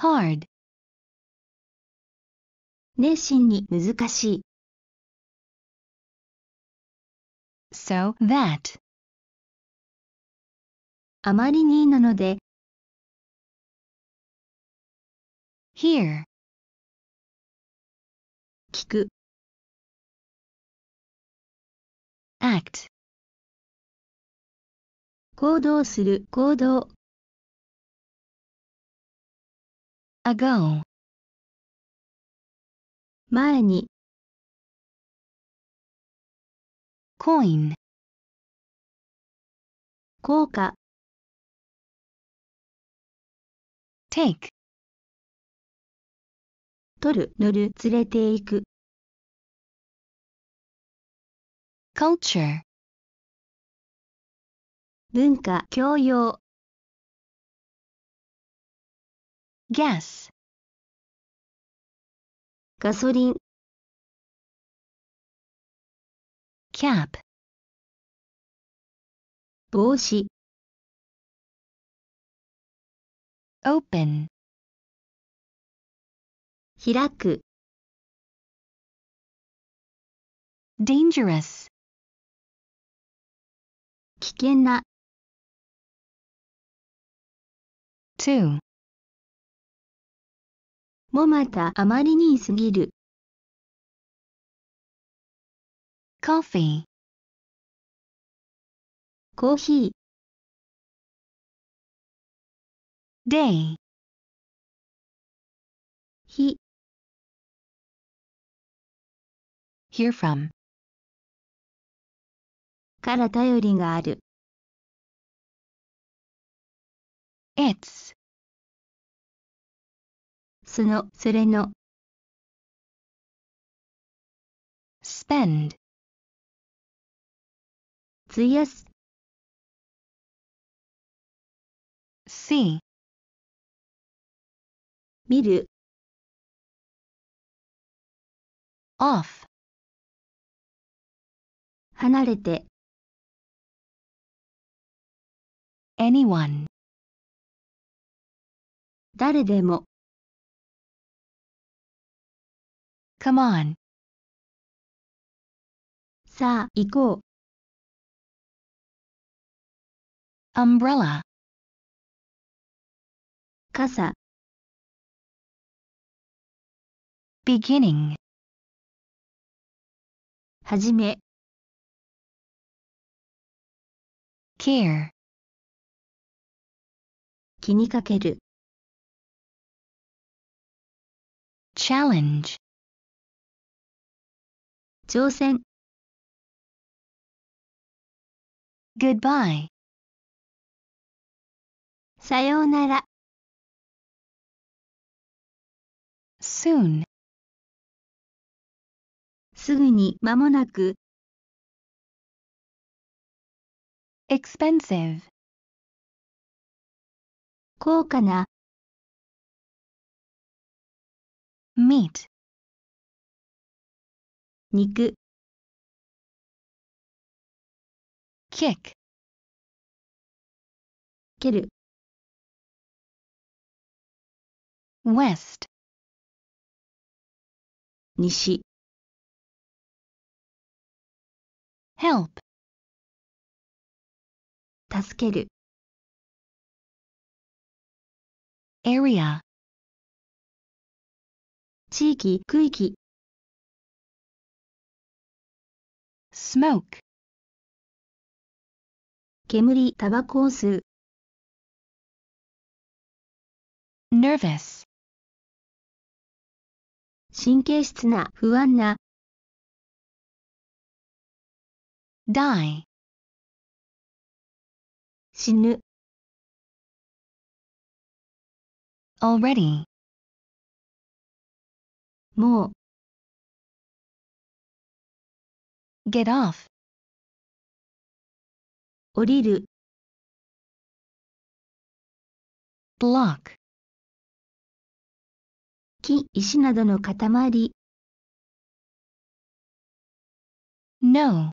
hard 熱心に難しい so that あまりになので hear 聞く act 行動する行動 ago 前に coin 効果 take 取る乗る連れていく culture 文化教養 gas ガソリン cap 帽子 open 開く dangerous 危険な two もまたあまりにすぎる。コーヒー。コーヒー day 日 hear from から頼りがある It's その、それの。spend 費やす。see 見る。off 離れて。anyone 誰でも。Come on. さあ、行こう。umbrella 傘 beginning はじめ care 気にかける challenge 挑戦 goodbye さようなら soon すぐにまもなく expensive 高価な meat 肉 kick 蹴る west 西 help 助ける area 地域区域 smoke 煙タバコを吸う nervous 神経質な不安な die 死ぬ already もう get off 降りる block 木、石などの塊 no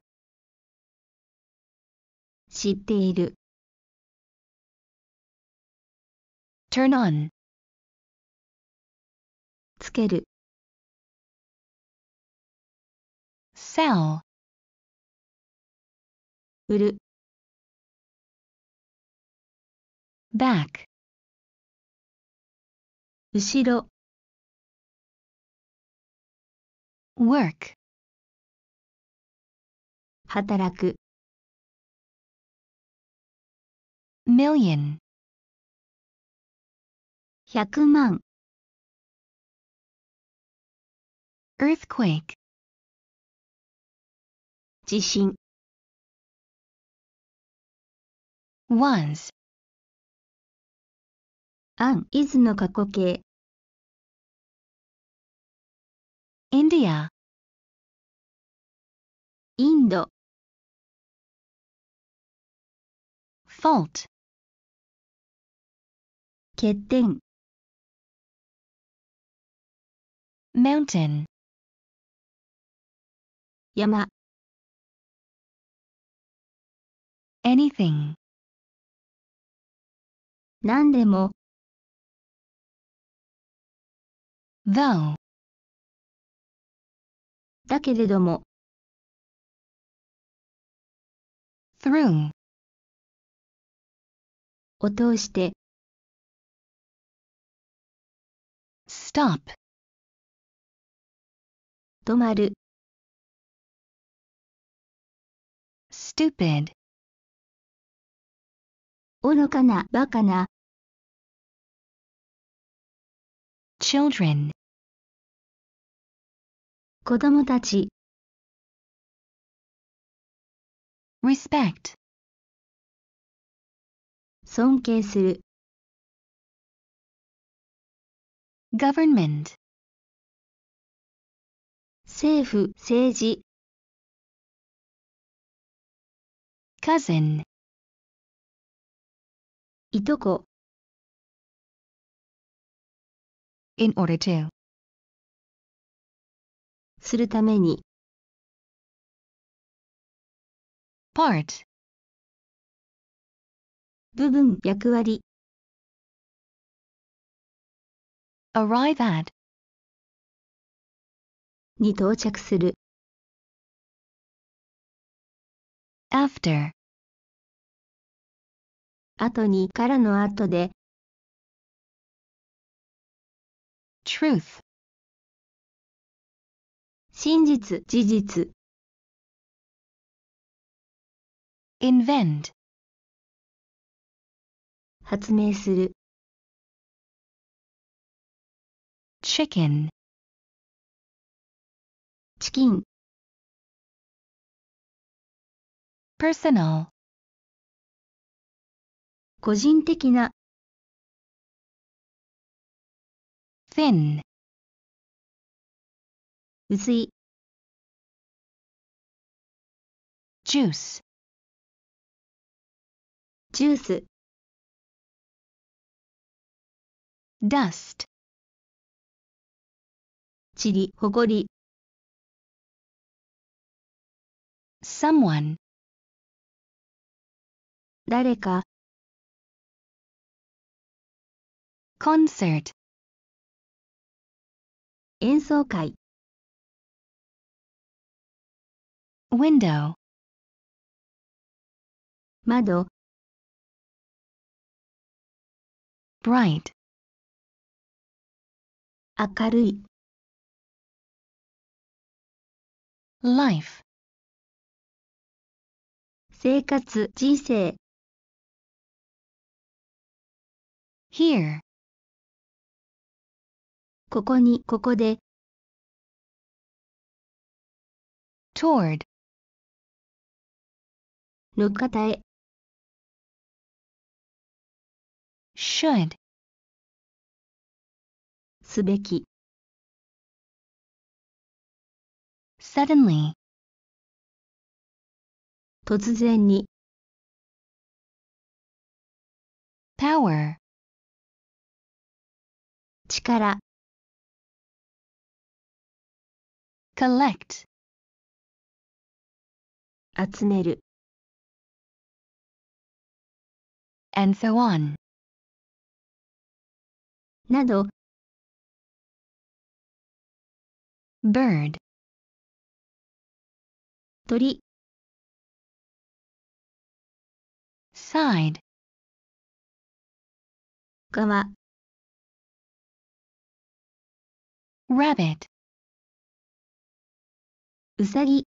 知っている turn on つける sell 売る back 後ろ work 働く million 100万 earthquake 地震 once. An is India. Indo. fault 欠点 mountain 山 anything 何でも though だけれども through を通して stop 止まる stupid 愚かな、バカな。children 子供たち respect 尊敬する government 政府、政治 cousin いとこ in order to するために part 部分役割 arrive at に到着する after 後にからの後で truth 真実事実 invent 発明する chicken チキン personal 個人的な thin 薄い juice ジュース dust ちり、ほこり someone 誰か concert 演奏会 window 窓 bright 明るい life 生活人生 here ここに、ここで。toward の方へ。should すべき。suddenly 突然に。power 力。collect 集める and so on など bird 鳥 side 側 rabbit うさぎ